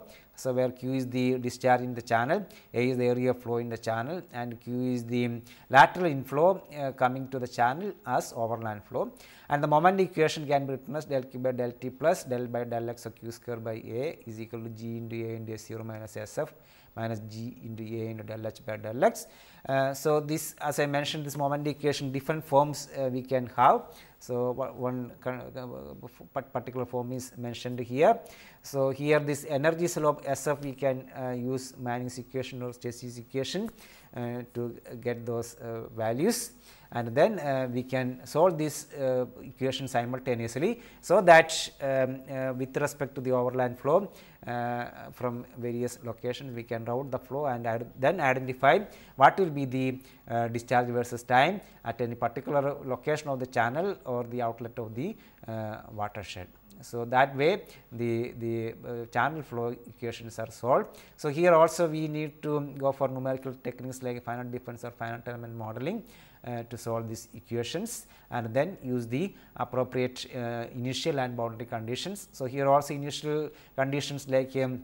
So, where q is the discharge in the channel, a is the area of flow in the channel and q is the lateral inflow uh, coming to the channel as overland flow. And the moment equation can be written as del q by del t plus del by del x of q square by a is equal to g into a into a 0 minus s f minus g into a into del h by del x. Uh, so, this as I mentioned this moment equation different forms uh, we can have. So, one uh, particular form is mentioned here. So, here this energy slope SF we can uh, use Manning's equation or Stacey's equation uh, to get those uh, values and then uh, we can solve this uh, equation simultaneously. So, that um, uh, with respect to the overland flow uh, from various locations we can route the flow and then identify what will be the uh, discharge versus time at any particular location of the channel or the outlet of the uh, watershed. So, that way the, the uh, channel flow equations are solved. So, here also we need to go for numerical techniques like finite difference or finite element modeling uh, to solve these equations and then use the appropriate uh, initial and boundary conditions. So, here also initial conditions like um,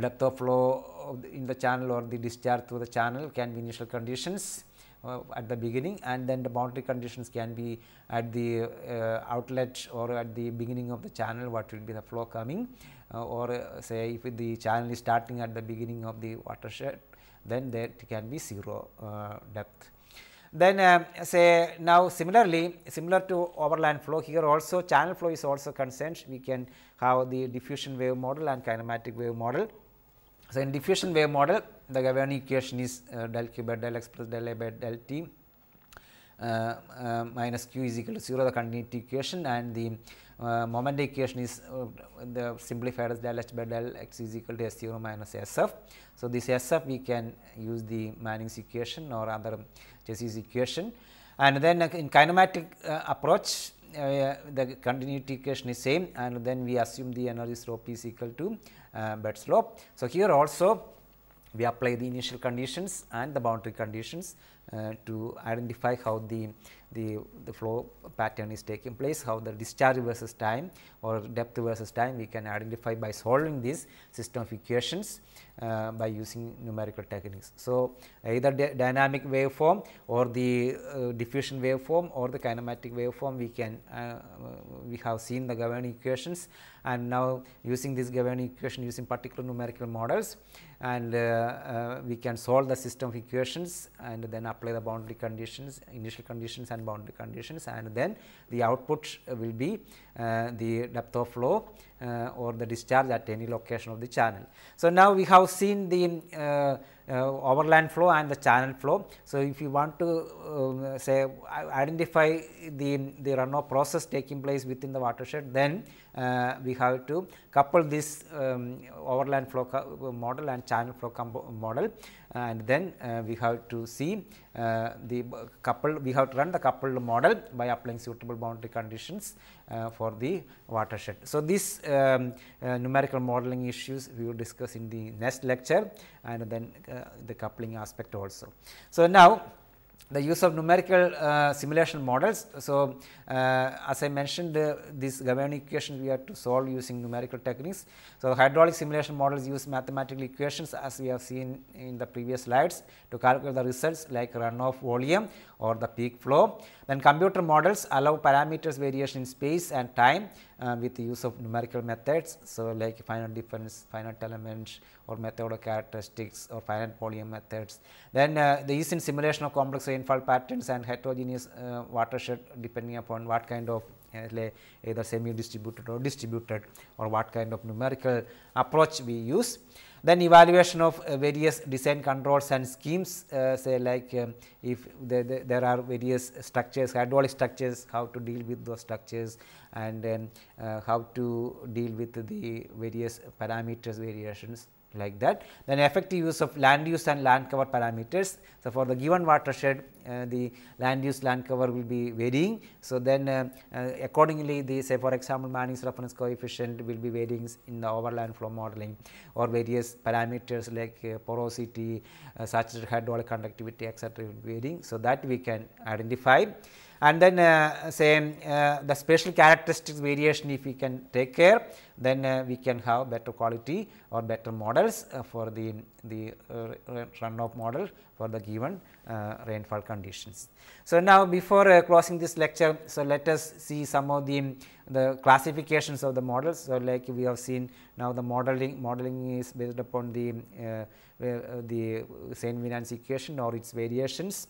depth of flow in the channel or the discharge through the channel can be initial conditions uh, at the beginning and then the boundary conditions can be at the uh, outlet or at the beginning of the channel what will be the flow coming uh, or uh, say if the channel is starting at the beginning of the watershed then there can be 0 depth. Then uh, say now similarly, similar to overland flow here also channel flow is also concerned. We can have the diffusion wave model and kinematic wave model. So, in diffusion wave model the governing equation is uh, del q by del x plus del a by del t uh, uh minus q is equal to 0 the continuity equation and the uh, moment equation is uh, the simplified as del h by del x is equal to s 0 minus s f. So, this s f we can use the Manning's equation or other Chessy's equation and then uh, in kinematic uh, approach uh, the continuity equation is same and then we assume the energy slope is equal to uh, bed slope. So, here also we apply the initial conditions and the boundary conditions uh, to identify how the, the, the flow pattern is taking place, how the discharge versus time or depth versus time we can identify by solving these system of equations uh, by using numerical techniques. So, either dynamic waveform or the uh, diffusion waveform or the kinematic waveform we can uh, uh, we have seen the governing equations and now using this governing equation using particular numerical models and we can solve the system of equations and then apply the boundary conditions, initial conditions and boundary conditions and then the output uh, will be uh, the depth of flow uh, or the discharge at any location of the channel. So, now we have seen the overland flow and the channel flow. So, if you want to um, say identify the, the runoff process taking place within the watershed, then uh, we have to couple this um, overland flow uh, model and channel flow model uh, and then uh, we have to see uh, the coupled we have to run the coupled model by applying suitable boundary conditions uh, for the watershed. So, this um, numerical modeling issues we will discuss in the next lecture and then the coupling aspect also. So, now the use of numerical uh, simulation models. So, uh, as I mentioned uh, these governing equations we have to solve using numerical techniques. So, hydraulic simulation models use mathematical equations as we have seen in the previous slides to calculate the results like runoff volume or the peak flow. Then computer models allow parameters variation in space and time uh, with the use of numerical methods. So, like finite difference, finite elements, or method of characteristics or finite volume methods. Then uh, the use in simulation of complex rainfall patterns and heterogeneous uh, watershed depending upon what kind of eh, either semi distributed or distributed or what kind of numerical approach we use. Then evaluation of uh, various design controls and schemes uh, say like um, if the, the, there are various structures hydraulic structures how to deal with those structures and then uh, how to deal with the various parameters variations like that. Then effective use of land use and land cover parameters. So, for the given watershed uh, the land use land cover will be varying. So, then uh, uh, accordingly the say for example, Manning's reference coefficient will be varying in the overland flow modeling or various parameters like uh, porosity, uh, saturated hydraulic conductivity etcetera will be varying. So, that we can identify and then uh, say uh, the special characteristics variation if we can take care then uh, we can have better quality or better models uh, for the, the uh, runoff model for the given uh, rainfall conditions. So, now before closing this lecture, so let us see some of the, the classifications of the models. So, like we have seen now the modeling, modeling is based upon the, the Saint-Venance equation or its variations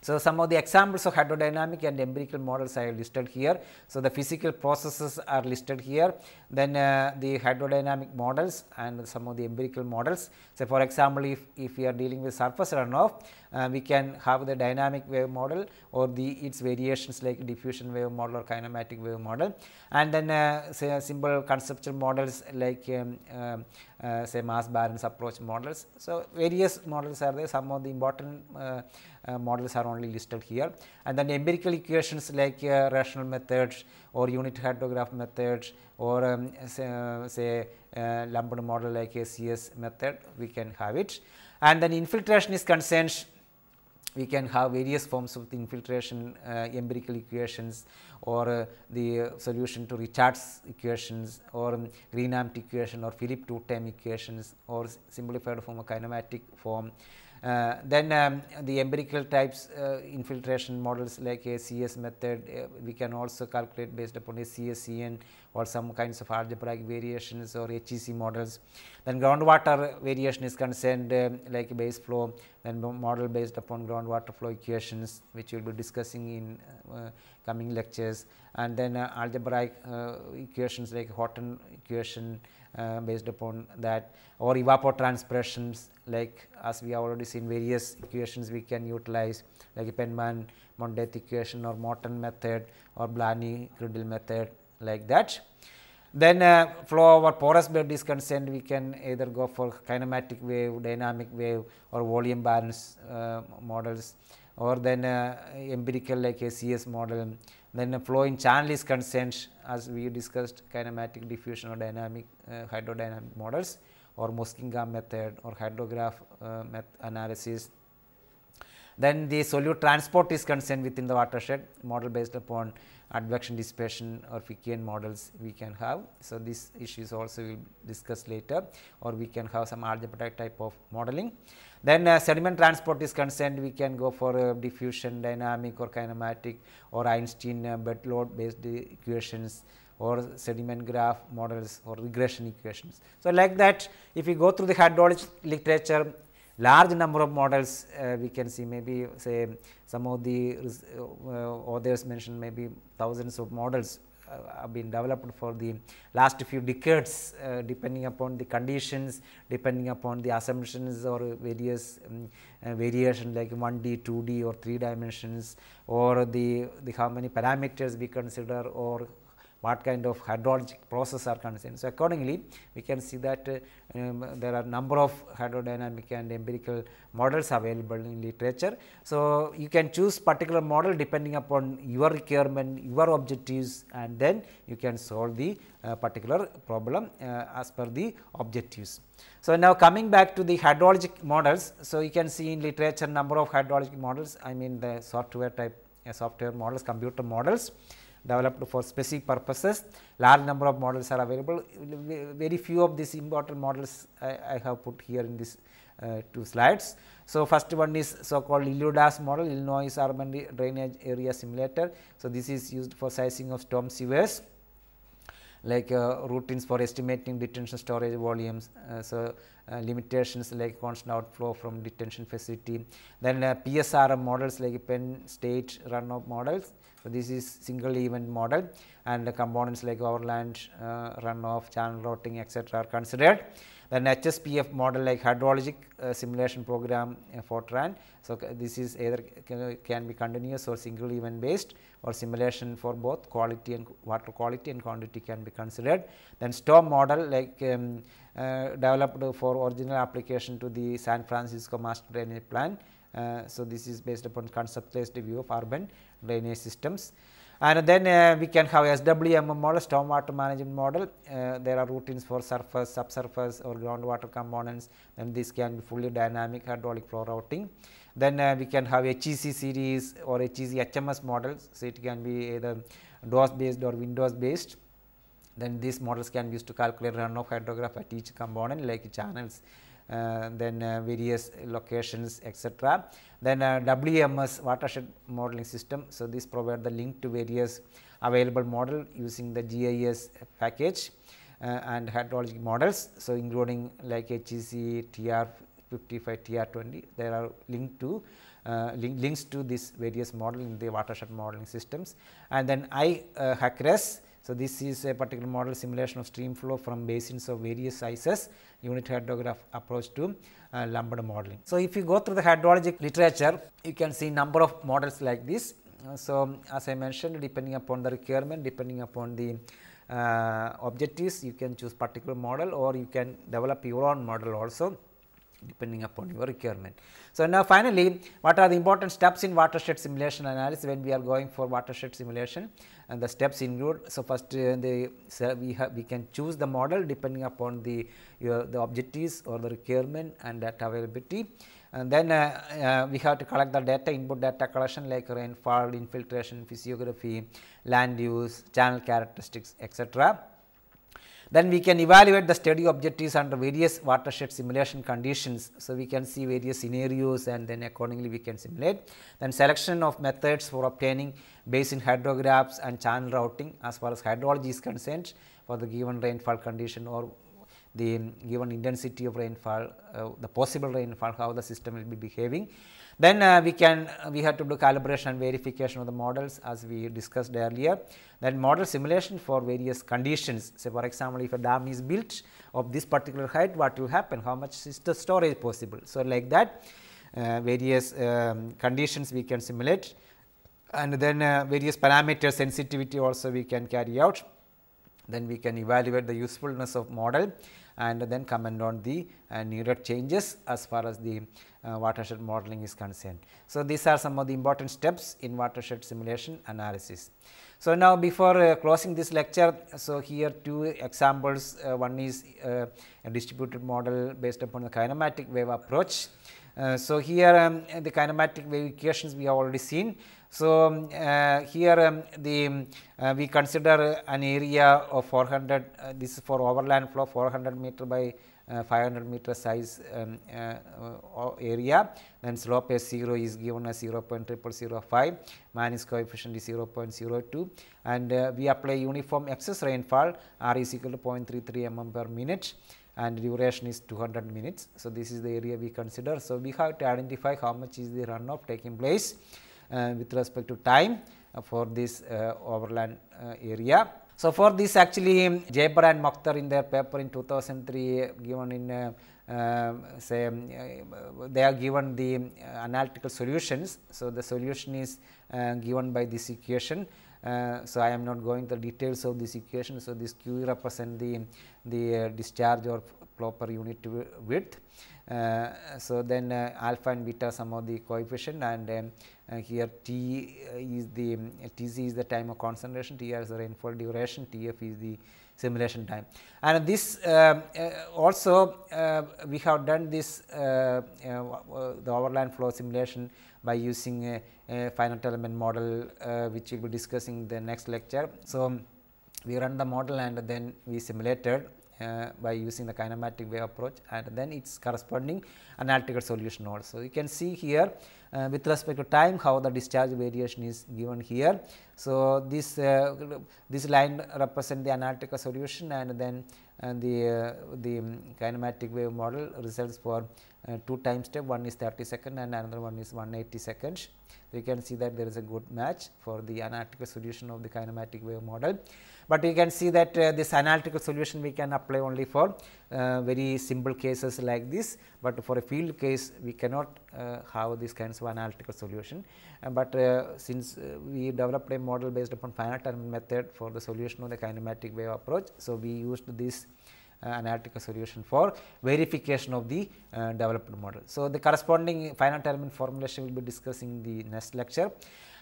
so, some of the examples of hydrodynamic and empirical models I listed here. So, the physical processes are listed here, then uh, the hydrodynamic models and some of the empirical models. So, for example, if, if we are dealing with surface runoff, uh, we can have the dynamic wave model or the its variations like diffusion wave model or kinematic wave model and then uh, say simple conceptual models like um, um, uh, say mass balance approach models. So, various models are there some of the important uh, uh, models are only listed here and then empirical equations like uh, rational methods or unit hydrograph methods or um, say, say model like a CS method we can have it and then infiltration is concerned we can have various forms of infiltration uh, empirical equations or uh, the uh, solution to Richards equations or um, Greenamt equation or Philip two-time equations or simplified kinematic form uh, then um, the empirical types uh, infiltration models like a CS method, uh, we can also calculate based upon a CS-CN or some kinds of algebraic variations or HEC models. Then groundwater variation is concerned um, like base flow, then model based upon groundwater flow equations which we will be discussing in uh, coming lectures. And then uh, algebraic equations like Horton equation, uh, based upon that or evapotranspirations like as we have already seen various equations we can utilize like Penman Mondet equation or Morton method or Blaney Grindle method like that. Then uh, flow over porous bed is concerned we can either go for kinematic wave, dynamic wave or volume balance uh, models or then uh, empirical like a CS model then the flow in channel is concerned as we discussed kinematic diffusion or dynamic uh, hydrodynamic models or Muskingam method or hydrograph uh, analysis. Then the solute transport is concerned within the watershed model based upon advection dispersion or Fickian models we can have. So, these issues also we will discuss later or we can have some algebraic type of modeling. Then uh, sediment transport is concerned we can go for uh, diffusion dynamic or kinematic or Einstein uh, bed load based equations or sediment graph models or regression equations. So, like that if we go through the hydraulic literature large number of models uh, we can see maybe say some of the uh, authors mentioned maybe thousands of models uh, have been developed for the last few decades uh, depending upon the conditions, depending upon the assumptions or various um, uh, variation like 1D, 2D or 3 dimensions or the, the how many parameters we consider or what kind of hydrologic process are concerned. So, accordingly we can see that uh, um, there are number of hydrodynamic and empirical models available in literature. So, you can choose particular model depending upon your requirement, your objectives and then you can solve the uh, particular problem uh, as per the objectives. So, now coming back to the hydrologic models. So, you can see in literature number of hydrologic models I mean the software type uh, software models, computer models developed for specific purposes. Large number of models are available, very few of these important models I, I have put here in this uh, two slides. So, first one is so called ILUDAS model, Illinois Urban Drainage Area Simulator. So, this is used for sizing of storm sewers like uh, routines for estimating detention storage volumes. Uh, so, uh, limitations like constant outflow from detention facility. Then uh, PSRM models like Penn State runoff models. So, this is single event model and the components like overland, uh, runoff, channel routing etc. are considered. Then HSPF model like hydrologic uh, simulation program uh, Fortran. So, this is either can be continuous or single event based or simulation for both quality and water quality and quantity can be considered. Then storm model like um, uh, developed for original application to the San Francisco Master Drainage Plan. Uh, so, this is based upon based view of urban drainage systems. And then uh, we can have SWM model, stormwater management model. Uh, there are routines for surface, subsurface or groundwater components and this can be fully dynamic hydraulic flow routing. Then uh, we can have HEC series or HEC HMS models. So, it can be either DOS based or Windows based. Then these models can be used to calculate runoff hydrograph at each component like channels uh, then uh, various locations etc. Then uh, WMS watershed modeling system. So, this provide the link to various available model using the GIS package and hydrologic models. So, including like HEC, TR 55, TR 20 there are link to uh, link, links to these various model in the watershed modeling systems. And then I uh, HACRES, so this is a particular model simulation of stream flow from basins of various sizes unit hydrograph approach to uh, lumped modeling. So, if you go through the hydrologic literature, you can see number of models like this. Uh, so, as I mentioned depending upon the requirement, depending upon the uh, objectives, you can choose particular model or you can develop your own model also depending upon your requirement. So, now finally, what are the important steps in watershed simulation analysis when we are going for watershed simulation? and the steps include. So, first uh, the, so we have we can choose the model depending upon the your, the objectives or the requirement and data availability. And then uh, uh, we have to collect the data input data collection like rainfall, infiltration, physiography, land use, channel characteristics, etc. Then we can evaluate the study objectives under various watershed simulation conditions. So, we can see various scenarios and then accordingly we can simulate. Then selection of methods for obtaining basin hydrographs and channel routing as far as hydrology is concerned for the given rainfall condition or the given intensity of rainfall, uh, the possible rainfall, how the system will be behaving. Then uh, we can uh, we have to do calibration and verification of the models as we discussed earlier. Then model simulation for various conditions. Say for example, if a dam is built of this particular height, what will happen? How much is the storage possible? So like that, uh, various um, conditions we can simulate, and then uh, various parameter sensitivity also we can carry out. Then we can evaluate the usefulness of model and then comment on the uh, needed changes as far as the uh, watershed modeling is concerned. So, these are some of the important steps in watershed simulation analysis. So, now before uh, closing this lecture, so here two examples, uh, one is uh, a distributed model based upon the kinematic wave approach. Uh, so, here um, the kinematic wave equations we have already seen. So, um, uh, here um, the um, uh, we consider an area of 400 uh, this is for overland flow 400 meter by 500 meter size um, area then slope is 0 is given as 0 Minus coefficient is 0.02 and we apply uniform excess rainfall r is equal to 0.33 mm per minute and duration is 200 minutes. So, this is the area we consider. So, we have to identify how much is the runoff taking place uh, with respect to time uh, for this uh, overland area. So, for this actually um, Jaber and Mokhtar in their paper in 2003 given in uh, um, say um, uh, they are given the uh, analytical solutions. So, the solution is given by this equation. so, I am not going the details of this equation. So, this q represent the, the discharge or flow per unit width. so, then alpha and beta some of the coefficient and here T uh, is the Tc is the time of concentration, Tr is the rainfall duration, Tf is the simulation time. And this uh, uh also uh, we have done this uh, uh, the overland flow simulation by using a, a finite element model which we will be discussing in the next lecture. So, we run the model and then we simulated uh, by using the kinematic wave approach and then its corresponding analytical solution also. You can see here uh, with respect to time how the discharge variation is given here. So, this, uh, this line represent the analytical solution and then uh, the, uh, the um, kinematic wave model results for uh, two time step one is 30 second and another one is 180 seconds. So, you can see that there is a good match for the analytical solution of the kinematic wave model but you can see that uh, this analytical solution we can apply only for uh, very simple cases like this, but for a field case we cannot uh, have these kinds of analytical solution. Uh, but uh, since uh, we developed a model based upon finite element method for the solution of the kinematic wave approach, so we used this analytical solution for verification of the developed model. So, the corresponding finite element formulation will be discussing the next lecture.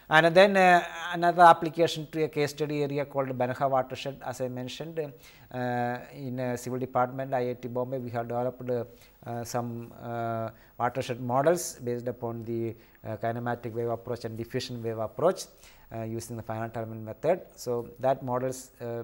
And then uh, another application to a case study area called Banaha watershed as I mentioned uh, in civil department IIT Bombay we have developed uh, some uh, watershed models based upon the uh, kinematic wave approach and diffusion wave approach uh, using the finite element method. So, that models uh, uh,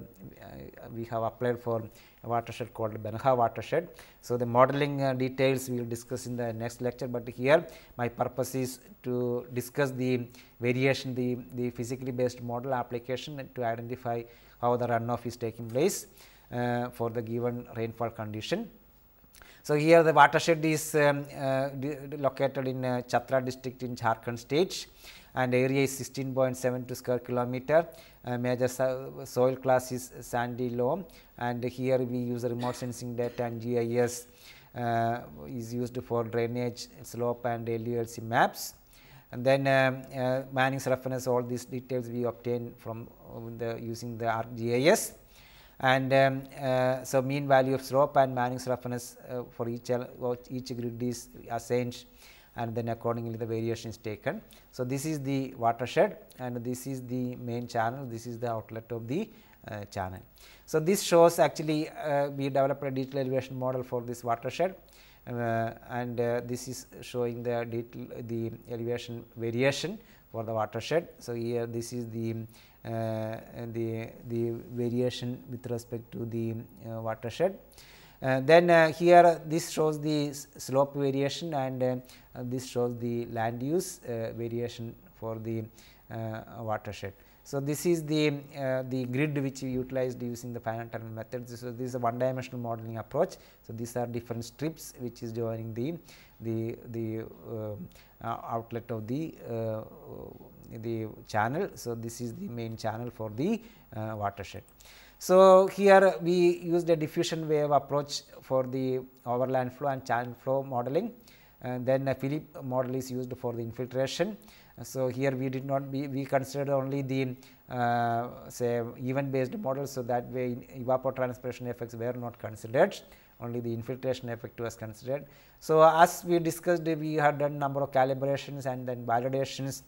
we have applied for a watershed called Benaha watershed. So, the modeling uh, details we will discuss in the next lecture, but here my purpose is to discuss the variation the, the physically based model application to identify how the runoff is taking place uh, for the given rainfall condition. So, here the watershed is um, uh, located in Chhatra district in Jharkhand state and area is 16.72 square kilometer. Uh, major so soil class is sandy loam and here we use remote sensing data and GIS uh, is used for drainage slope and LULC maps. And then um, uh, Manning's reference all these details we obtain from uh, the using the ArcGIS and um, uh, so mean value of slope and Manning's reference uh, for each uh, each grid is assigned and then accordingly the variation is taken. So, this is the watershed and this is the main channel, this is the outlet of the uh, channel. So, this shows actually uh, we developed a digital elevation model for this watershed uh, and uh, this is showing the detail the elevation variation for the watershed. So, here this is the uh, the the variation with respect to the uh, watershed uh, then uh, here this shows the slope variation and uh, this shows the land use variation for the watershed. So, this is the, uh, the grid which we utilized using the finite element method. So, this is a one dimensional modeling approach. So, these are different strips which is joining the, the, the uh, outlet of the, uh, the channel. So, this is the main channel for the watershed. So, here we used a diffusion wave approach for the overland flow and channel flow modeling and then a Philip model is used for the infiltration. So, here we did not be, we considered only the uh, say event based model. So, that way evapotranspiration effects were not considered only the infiltration effect was considered. So, as we discussed we had done number of calibrations and then validations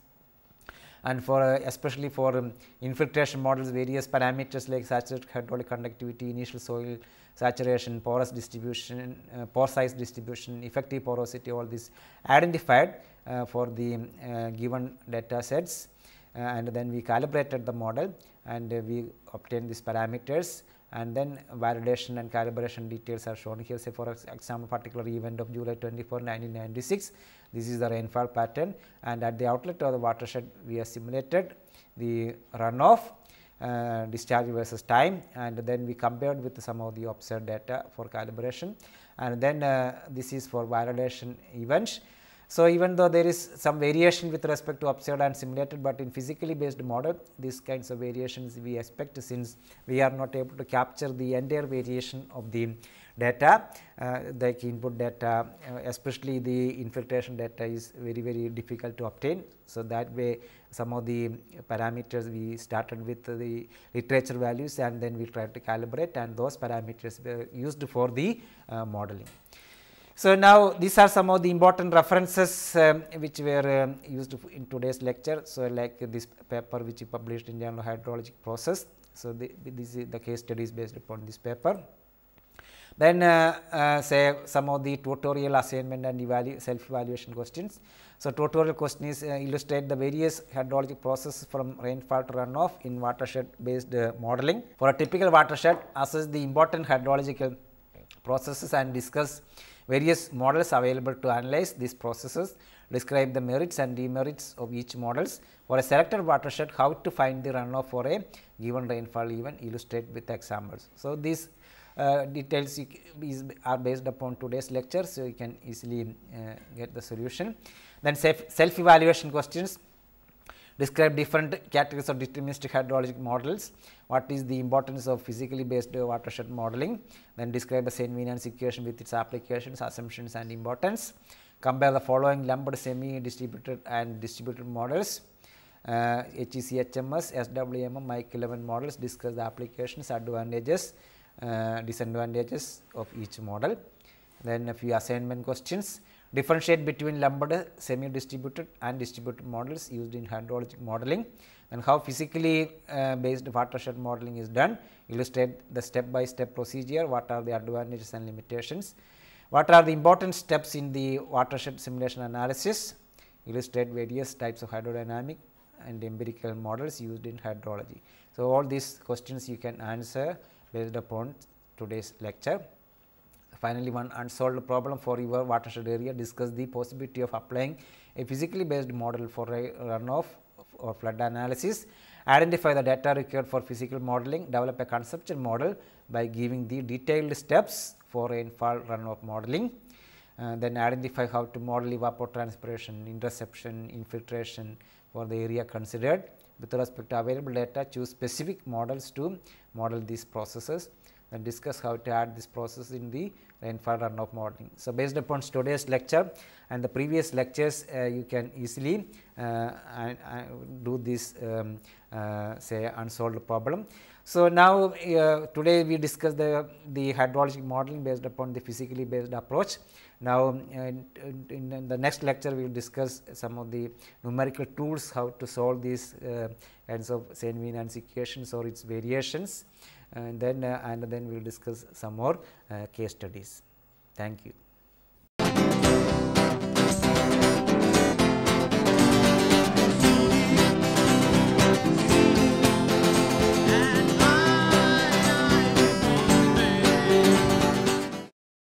and for uh, especially for um, infiltration models various parameters like saturated hydraulic conductivity, initial soil saturation, porous distribution, uh, pore size distribution, effective porosity all these identified uh, for the um, uh, given data sets uh, and then we calibrated the model and uh, we obtained these parameters and then validation and calibration details are shown here say for example particular event of July 24 1996 this is the rainfall pattern and at the outlet of the watershed we have simulated the runoff uh, discharge versus time and then we compared with some of the observed data for calibration and then uh, this is for validation events so, even though there is some variation with respect to observed and simulated, but in physically based model these kinds of variations we expect since we are not able to capture the entire variation of the data, uh, the input data uh, especially the infiltration data is very very difficult to obtain. So, that way some of the parameters we started with the literature values and then we tried to calibrate and those parameters were used for the uh, modeling. So, now these are some of the important references um, which were um, used in today's lecture. So, like this paper which is published in Journal Hydrologic Process. So, the, this is the case studies based upon this paper. Then uh, uh, say some of the tutorial assignment and evalu self evaluation questions. So, tutorial question is uh, illustrate the various hydrologic processes from rainfall to runoff in watershed based uh, modeling. For a typical watershed, assess the important hydrological processes and discuss various models available to analyze these processes, describe the merits and demerits of each models. For a selected watershed, how to find the runoff for a given rainfall even illustrate with examples. So, these uh, details is, are based upon today's lecture. So, you can easily uh, get the solution. Then self-evaluation questions, describe different categories of deterministic hydrologic models, what is the importance of physically based watershed modeling, then describe the Saint-Venance equation with its applications, assumptions and importance, compare the following lumped semi-distributed and distributed models, uh, HECHMS, SWMM, Mike 11 models, discuss the applications, advantages, uh, disadvantages of each model. Then a few assignment questions, differentiate between lumped, semi-distributed and distributed models used in hydrologic modeling and how physically uh, based watershed modeling is done, illustrate the step by step procedure, what are the advantages and limitations, what are the important steps in the watershed simulation analysis, illustrate various types of hydrodynamic and empirical models used in hydrology. So, all these questions you can answer based upon today's lecture. Finally, one unsolved problem for your watershed area discuss the possibility of applying a physically based model for a runoff or flood analysis, identify the data required for physical modeling, develop a conceptual model by giving the detailed steps for rainfall runoff modeling, uh, then identify how to model evapotranspiration, interception, infiltration for the area considered. With respect to available data, choose specific models to model these processes and discuss how to add this process in the rainfall runoff modeling. So, based upon today's lecture and the previous lectures, uh, you can easily uh, uh do this um, uh, say unsolved problem. So, now uh, today we discuss the, the hydrologic modeling based upon the physically based approach. Now, in, um, in, in the next lecture we will discuss some of the numerical tools how to solve these kinds of Saint-Venant's equations or its variations and then uh, and then we will discuss some more uh, case studies. Thank you.